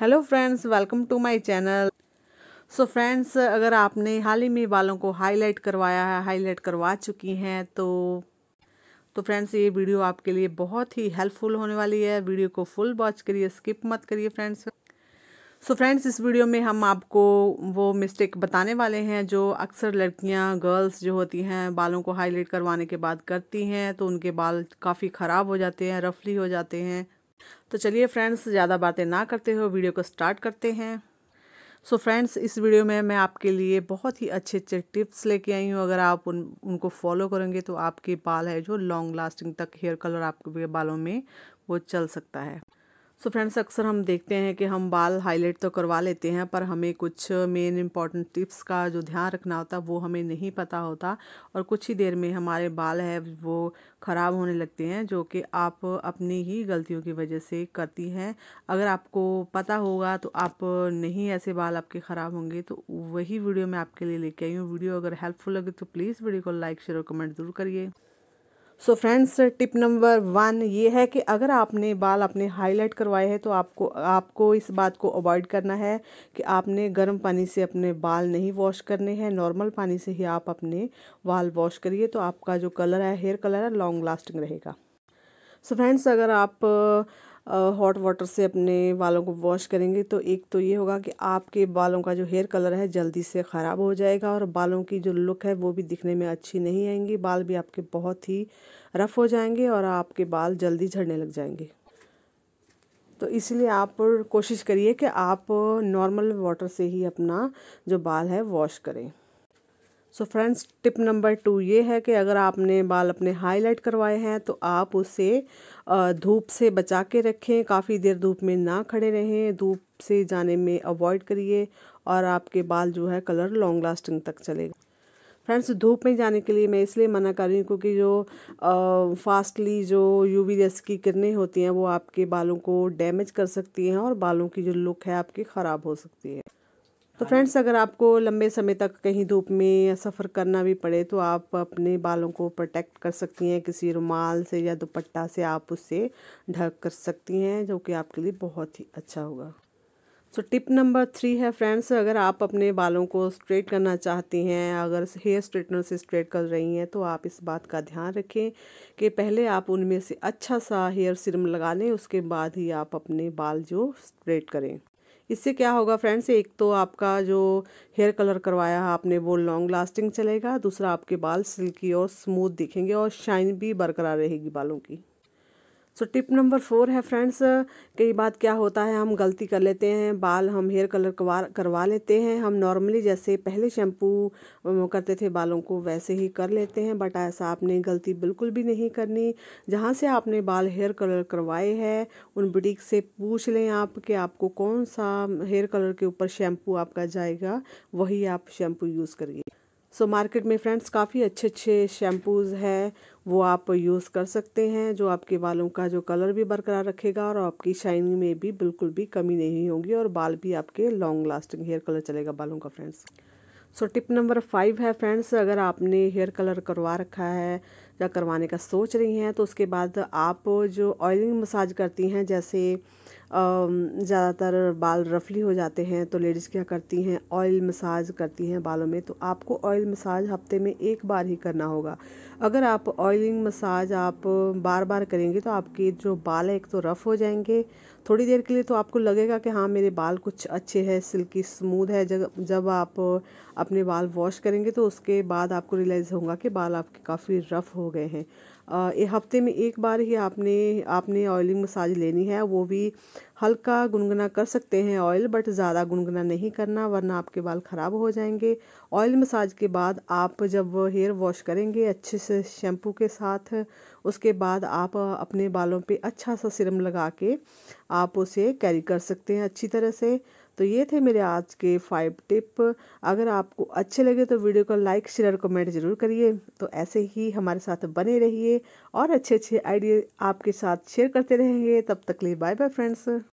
hello friends welcome to my channel so friends अगर आपने हाल ही में बालों को हाईलाइट करवाया है हाईलाइट करवा चुकी हैं तो तो फ्रेंड्स ये वीडियो आपके लिए बहुत ही हेल्पफुल होने वाली है वीडियो को फुल वॉच करिए स्किप मत करिए फ्रेंड्स सो फ्रेंड्स इस वीडियो में हम आपको वो मिस्टेक बताने वाले हैं जो अक्सर लड़कियां गर्ल्स जो होती हैं बालों को हाईलाइट करवाने के बाद करती हैं तो उनके बाल काफ़ी ख़राब हो जाते हैं रफली हो जाते हैं तो चलिए फ्रेंड्स ज़्यादा बातें ना करते हुए वीडियो को स्टार्ट करते हैं सो so फ्रेंड्स इस वीडियो में मैं आपके लिए बहुत ही अच्छे अच्छे टिप्स लेके आई हूँ अगर आप उन उनको फॉलो करेंगे तो आपके बाल है जो लॉन्ग लास्टिंग तक हेयर कलर आपके बालों में वो चल सकता है सो so फ्रेंड्स अक्सर हम देखते हैं कि हम बाल हाईलाइट तो करवा लेते हैं पर हमें कुछ मेन इंपॉर्टेंट टिप्स का जो ध्यान रखना होता वो हमें नहीं पता होता और कुछ ही देर में हमारे बाल है वो ख़राब होने लगते हैं जो कि आप अपनी ही गलतियों की वजह से करती हैं अगर आपको पता होगा तो आप नहीं ऐसे बाल आपके ख़राब होंगे तो वही वीडियो मैं आपके लिए लेके आई हूँ वीडियो अगर हेल्पफुल लगे तो प्लीज़ वीडियो को लाइक शेयर और कमेंट ज़रूर करिए so friends tip number one ये है कि अगर आपने बाल अपने हाईलाइट करवाए हैं तो आपको आपको इस बात को अवॉइड करना है कि आपने गर्म पानी से अपने बाल नहीं वॉश करने हैं नॉर्मल पानी से ही आप अपने बाल वॉश करिए तो आपका जो कलर है हेयर कलर है लॉन्ग लास्टिंग रहेगा सो so फ्रेंड्स अगर आप हॉट वाटर से अपने बालों को वॉश करेंगे तो एक तो ये होगा कि आपके बालों का जो हेयर कलर है जल्दी से ख़राब हो जाएगा और बालों की जो लुक है वो भी दिखने में अच्छी नहीं आएंगी बाल भी आपके बहुत ही रफ़ हो जाएंगे और आपके बाल जल्दी झड़ने लग जाएंगे तो इसलिए आप कोशिश करिए कि आप नॉर्मल वाटर से ही अपना जो बाल है वॉश करें so friends tip number two ये है कि अगर आपने बाल अपने हाईलाइट करवाए हैं तो आप उसे धूप से बचा के रखें काफ़ी देर धूप में ना खड़े रहें धूप से जाने में अवॉइड करिए और आपके बाल जो है कलर लॉन्ग लास्टिंग तक चलेगा फ्रेंड्स धूप में जाने के लिए मैं इसलिए मना कर रही हूँ क्योंकि जो फास्टली जो यूवी रेस की किरणें होती हैं वो आपके बालों को डैमेज कर सकती हैं और बालों की जो लुक है आपकी ख़राब हो सकती है तो फ्रेंड्स अगर आपको लंबे समय तक कहीं धूप में सफ़र करना भी पड़े तो आप अपने बालों को प्रोटेक्ट कर सकती हैं किसी रुमाल से या दुपट्टा से आप उससे ढक कर सकती हैं जो कि आपके लिए बहुत ही अच्छा होगा सो टिप नंबर थ्री है फ्रेंड्स अगर आप अपने बालों को स्ट्रेट करना चाहती हैं अगर हेयर स्ट्रेटनर से स्ट्रेट कर रही हैं तो आप इस बात का ध्यान रखें कि पहले आप उनमें से अच्छा सा हेयर सिरम लगा लें उसके बाद ही आप अपने बाल जो स्ट्रेट करें इससे क्या होगा फ्रेंड्स एक तो आपका जो हेयर कलर करवाया है आपने वो लॉन्ग लास्टिंग चलेगा दूसरा आपके बाल सिल्की और स्मूथ दिखेंगे और शाइन भी बरकरार रहेगी बालों की सो टिप नंबर फोर है फ्रेंड्स कई बात क्या होता है हम गलती कर लेते हैं बाल हम हेयर कलर करवा करवा लेते हैं हम नॉर्मली जैसे पहले शैम्पू करते थे बालों को वैसे ही कर लेते हैं बट ऐसा आपने गलती बिल्कुल भी नहीं करनी जहाँ से आपने बाल हेयर कलर करवाए हैं उन बुटीक से पूछ लें आप कि आपको कौन सा हेयर कलर के ऊपर शैम्पू आपका जाएगा वही आप शैम्पू यूज़ करिए सो so, मार्केट में फ्रेंड्स काफ़ी अच्छे अच्छे शैम्पूज़ हैं वो आप यूज़ कर सकते हैं जो आपके बालों का जो कलर भी बरकरार रखेगा और आपकी शाइनिंग में भी बिल्कुल भी कमी नहीं होगी और बाल भी आपके लॉन्ग लास्टिंग हेयर कलर चलेगा बालों का friends so tip number five है फ्रेंड्स अगर आपने हेयर कलर करवा रखा है या करवाने का सोच रही हैं तो उसके बाद आप जो ऑयलिंग मसाज करती हैं जैसे ज़्यादातर बाल रफली हो जाते हैं तो लेडीज़ क्या करती हैं ऑयल मसाज करती हैं बालों में तो आपको ऑयल मसाज हफ्ते में एक बार ही करना होगा अगर आप ऑयलिंग मसाज आप बार बार करेंगे तो आपके जो बाल है एक तो रफ़ हो जाएंगे थोड़ी देर के लिए तो आपको लगेगा कि हाँ मेरे बाल कुछ अच्छे हैं सिल्की स्मूथ है जब जब आप अपने बाल वॉश करेंगे तो उसके बाद आपको रियलाइज़ होगा कि बाल आपके काफ़ी रफ़ हो गए हैं एक हफ्ते में एक बार ही आपने आपने ऑयलिंग मसाज लेनी है वो भी हल्का गुनगुना कर सकते हैं ऑयल बट ज़्यादा गुनगुना नहीं करना वरना आपके बाल ख़राब हो जाएंगे ऑयल मसाज के बाद आप जब हेयर वॉश करेंगे अच्छे से शैम्पू के साथ उसके बाद आप अपने बालों पे अच्छा सा सिरम लगा के आप उसे कैरी कर सकते हैं अच्छी तरह से तो ये थे मेरे आज के फाइव टिप अगर आपको अच्छे लगे तो वीडियो को लाइक शेयर कमेंट ज़रूर करिए तो ऐसे ही हमारे साथ बने रहिए और अच्छे अच्छे आइडिया आपके साथ शेयर करते रहेंगे तब तक लिए बाय बाय फ्रेंड्स